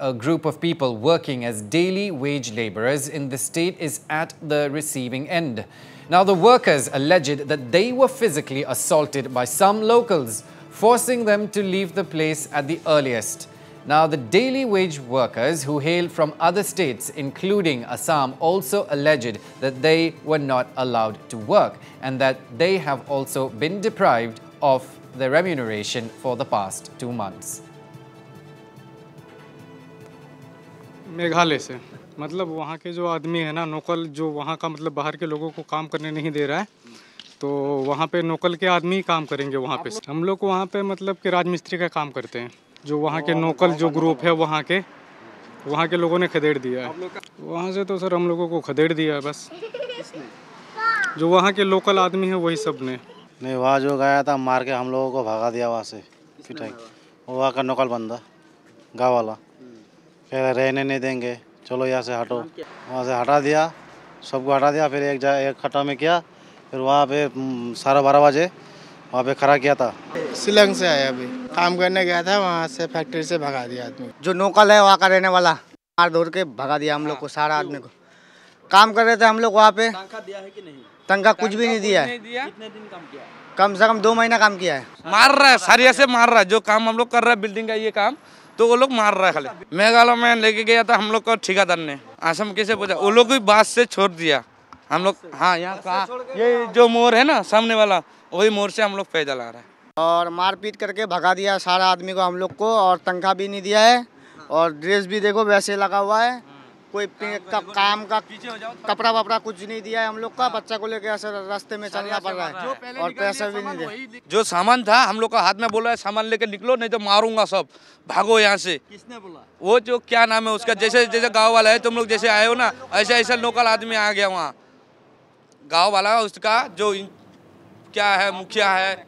a group of people working as daily wage laborers in the state is at the receiving end. Now, the workers alleged that they were physically assaulted by some locals, forcing them to leave the place at the earliest. Now, the daily wage workers who hail from other states, including Assam, also alleged that they were not allowed to work and that they have also been deprived of their remuneration for the past two months. Meghalaya से मतलब वहाँ के जो आदमी है ना नोकल जो वहाँ का मतलब बाहर के लोगों को काम करने नहीं दे रहा है तो वहाँ पे नोकल के आदमी काम करेंगे वहाँ पे हम लोग वहाँ पे मतलब कि राजमिस्त्री का काम करते हैं जो वहाँ के नोकल जो ग्रुप है वहाँ के वहाँ के लोगों ने खदेड़ दिया है वहाँ से तो सर हम लोगों को खदेड़ दिया है बस जो वहाँ के लोकल आदमी है वही सब ने नहीं वहाँ जो गया था मार के हम लोगों को भागा दिया वहाँ से पिटाई वहाँ का नोकल बंदा गाँव वाला फिर रहने नहीं देंगे चलो यहाँ से हटो वहाँ से हटा दिया सबको हटा दिया फिर एक जा एक खट्टा में किया फिर वहाँ पे साढ़े बारह बजे वहाँ पे खड़ा किया था सिलंग से आया अभी काम करने गया था वहाँ से फैक्ट्री से भगा दिया आदमी जो नोकल है वहाँ का रहने वाला मार दौड़ के भगा दिया हम लोग को सारा हाँ। आदमी को काम कर रहे थे हम लोग वहाँ पे तनखा कुछ भी नहीं दिया है कम से कम दो महीना काम किया है मार रहा है सारी से मार रहा है जो काम हम लोग कर रहे हैं बिल्डिंग का ये काम तो वो लोग मार रहा है खाली मेघालय में लेके गया था हम लोग को ठेकादार ने आसम कैसे पूछा वो लोग भी बास से छोड़ दिया हम लोग हाँ यहाँ का ये जो मोर है ना सामने वाला वही मोर से हम लोग पैदल आ रहा है और मारपीट करके भगा दिया सारा आदमी को हम लोग को और तंखा भी नहीं दिया है और ड्रेस भी देखो वैसे लगा हुआ है कोई का, काम का कपड़ा वपड़ा कुछ नहीं दिया है हम लोग का हाँ। बच्चा को लेकर रास्ते में चलना पड़ रहा है और पैसा भी नहीं दिया जो सामान था हम लोग का हाथ में बोला है सामान लेके निकलो नहीं तो मारूंगा सब भागो यहाँ से किसने बोला वो जो क्या नाम है उसका जैसे जैसे गाँव वाला है तुम लोग जैसे आए हो ना ऐसे ऐसे लोकल आदमी आ गया वहाँ गाँव वाला उसका जो क्या है मुखिया है